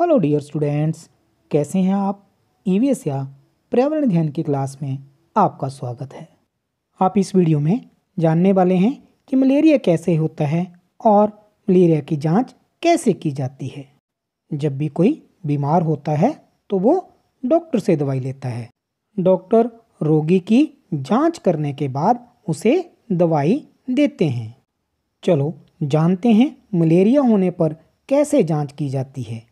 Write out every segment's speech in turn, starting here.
Hello dear students कैसे हैं आप ईवीएस e या पर्यावरण अध्ययन की क्लास में आपका स्वागत है आप इस वीडियो में जानने वाले हैं कि मलेरिया कैसे होता है और मलेरिया की जांच कैसे की जाती है जब भी कोई बीमार होता है तो वो डॉक्टर से दवाई लेता है डॉक्टर रोगी की जांच करने के बाद उसे दवाई देते हैं चलो जानते हैं मलेरिया होने पर कैसे जांच की जाती है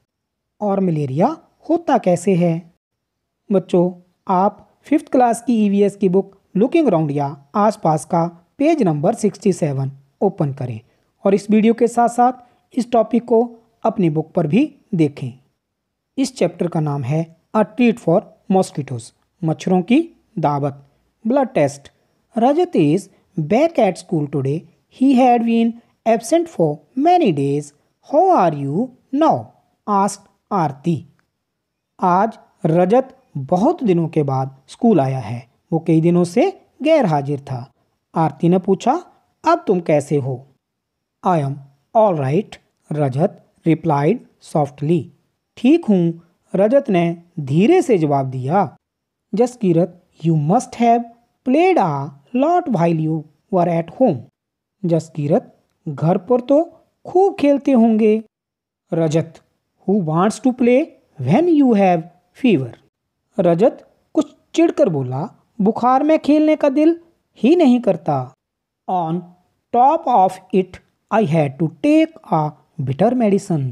और मलेरिया होता कैसे है बच्चों आप फिफ्थ क्लास की ईवीएस e की बुक लुकिंग राउंड या आसपास का पेज नंबर 67 ओपन करें और इस वीडियो के साथ साथ इस टॉपिक को अपनी बुक पर भी देखें इस चैप्टर का नाम है अ ट्रीट फॉर मॉस्किटोज मच्छरों की दावत blood test Rajat is back at school today he had been absent for many days how are you now ask Aarti आज रजत बहुत दिनों के बाद स्कूल आया है वो कई दिनों से गैर हाजिर था आरती ने पूछा अब तुम कैसे हो I am all right Rajat replied softly ठीक हूँ रजत ने धीरे से जवाब दिया Jaskirat you must have played a lot while you were at home Jaskirat घर पर तो खूब खेलते होंगे Rajat who wants to play when you have fever Rajat कुछ चिढ़कर बोला बुखार में खेलने का दिल ही नहीं करता on top of it I had to take a bitter medicine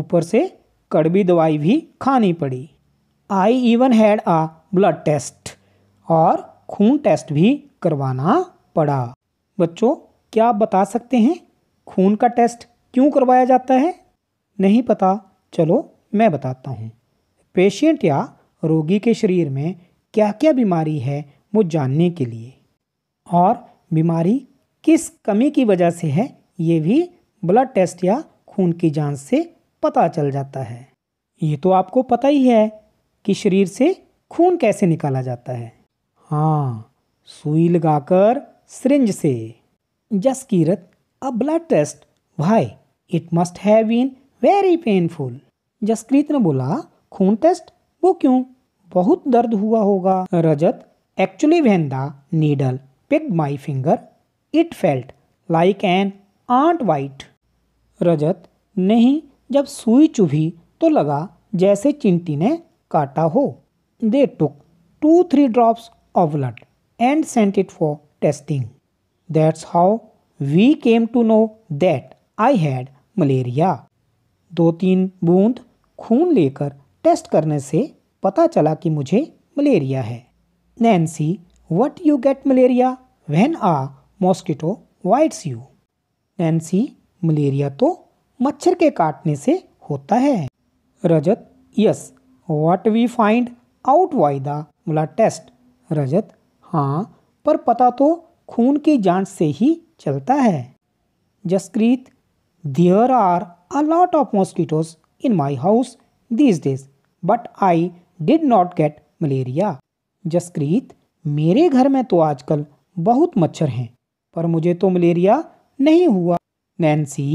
ऊपर से कड़वी दवाई भी खानी पड़ी I even had a blood test और खून टेस्ट भी करवाना पड़ा बच्चों क्या आप बता सकते हैं खून का टेस्ट क्यों करवाया जाता है नहीं पता चलो मैं बताता हूँ पेशेंट या रोगी के शरीर में क्या क्या बीमारी है वो जानने के लिए और बीमारी किस कमी की वजह से है ये भी ब्लड टेस्ट या खून की जांच से पता चल जाता है ये तो आपको पता ही है कि शरीर से खून कैसे निकाला जाता है हाँ सुई लगाकर सिरिंज से Jaskirat a blood test भाई it must have been very painful Jaskirat ने बोला खून टेस्ट वो क्यों बहुत दर्द हुआ होगा Rajat actually when the needle pick my finger it felt like an ant bite Rajat नहीं जब सुई चुभी तो लगा जैसे चिंटी ने काटा हो they took two three drops of blood and sent it for testing that's how we came to know that I had malaria दो तीन बूंद खून लेकर टेस्ट करने से पता चला कि मुझे मलेरिया है Nancy what you get malaria when a mosquito bites you Nancy malaria तो मच्छर के काटने से होता है Rajat yes what we find out by the मुला टेस्ट रजत हाँ पर पता तो खून की जांच से ही चलता है Jaspreet there are a lot of mosquitoes in my house these days, but I did not get malaria. Jaspreet मेरे घर में तो आजकल बहुत मच्छर हैं पर मुझे तो मलेरिया नहीं हुआ Nancy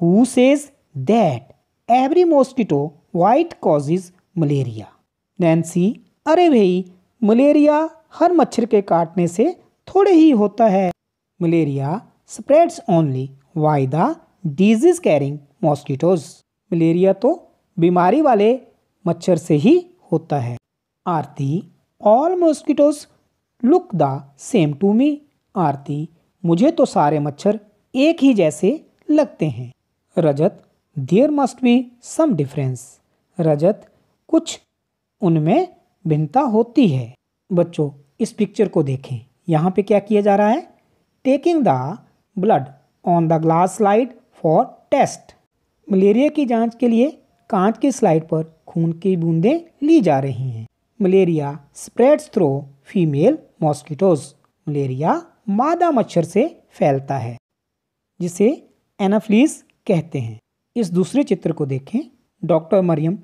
who says that every mosquito bite causes malaria Nancy अरे भाई मलेरिया हर मच्छर के काटने से थोड़े ही होता है malaria spreads only by the disease carrying mosquitoes malaria तो बीमारी वाले मच्छर से ही होता है Aarti all mosquitoes look the same to me Aarti मुझे तो सारे मच्छर एक ही जैसे लगते हैं Rajat there must be some difference Rajat कुछ उनमें भिन्नता होती है बच्चों इस पिक्चर को देखें यहाँ पे क्या किया जा रहा है taking the blood on the glass slide for test malaria की जांच के लिए कांच के स्लाइड पर खून की बूंदें ली जा रही हैं malaria spreads through female mosquitoes malaria मादा मच्छर से फैलता है जिसे एनाफ्लीस कहते हैं इस दूसरे चित्र को देखें doctor Maryam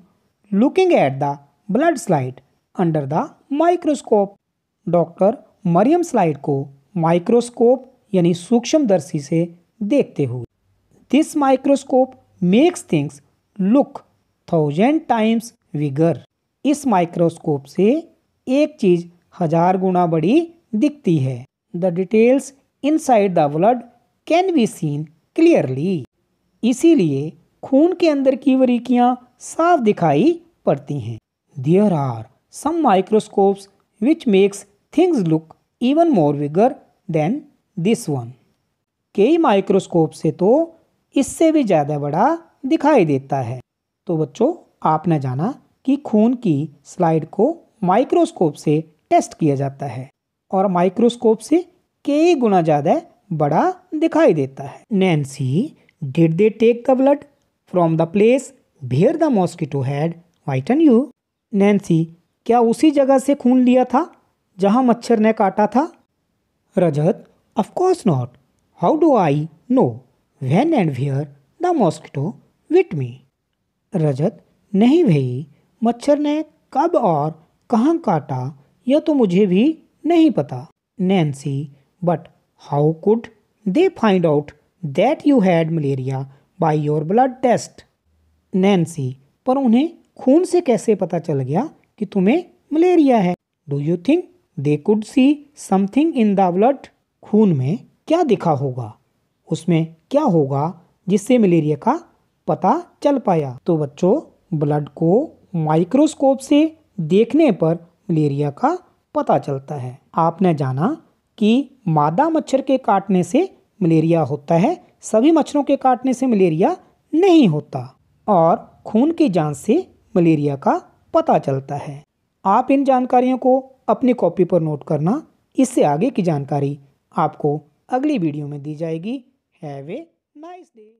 looking at the blood slide under the microscope doctor Maryam slide को माइक्रोस्कोप यानी सूक्ष्मदर्शी से देखते हुए this microscope makes things look thousand times bigger इस माइक्रोस्कोप से एक चीज हजार गुना बड़ी दिखती है the details inside the blood can be seen clearly इसीलिए खून के अंदर की वरीकियां साफ दिखाई पड़ती हैं there are some microscopes which makes things look even more bigger than this one कई माइक्रोस्कोप से तो इससे भी ज़्यादा बड़ा दिखाई देता है तो बच्चों आपने जाना कि खून की स्लाइड को माइक्रोस्कोप से टेस्ट किया जाता है और माइक्रोस्कोप से कई गुना ज़्यादा बड़ा दिखाई देता है Nancy did they take the blood from the place where the mosquito had bitten you Nancy क्या उसी जगह से खून लिया था जहाँ मच्छर ने काटा था Rajat of course not how do I know when and where the mosquito bit me Rajat नहीं भई मच्छर ने कब और कहाँ काटा यह तो मुझे भी नहीं पता Nancy but how could they find out that you had malaria by your blood test Nancy पर उन्हें खून से कैसे पता चल गया कि तुम्हें मलेरिया है do you think they could see something in the blood खून में क्या दिखा होगा उसमें क्या होगा जिससे मलेरिया का पता चल पाया तो बच्चों ब्लड को माइक्रोस्कोप से देखने पर मलेरिया का पता चलता है आपने जाना कि मादा मच्छर के काटने से मलेरिया होता है सभी मच्छरों के काटने से मलेरिया नहीं होता और खून की जांच से मलेरिया का पता चलता है आप इन जानकारियों को अपनी कॉपी पर नोट करना इससे आगे की जानकारी आपको अगली वीडियो में दी जाएगी Have a nice day.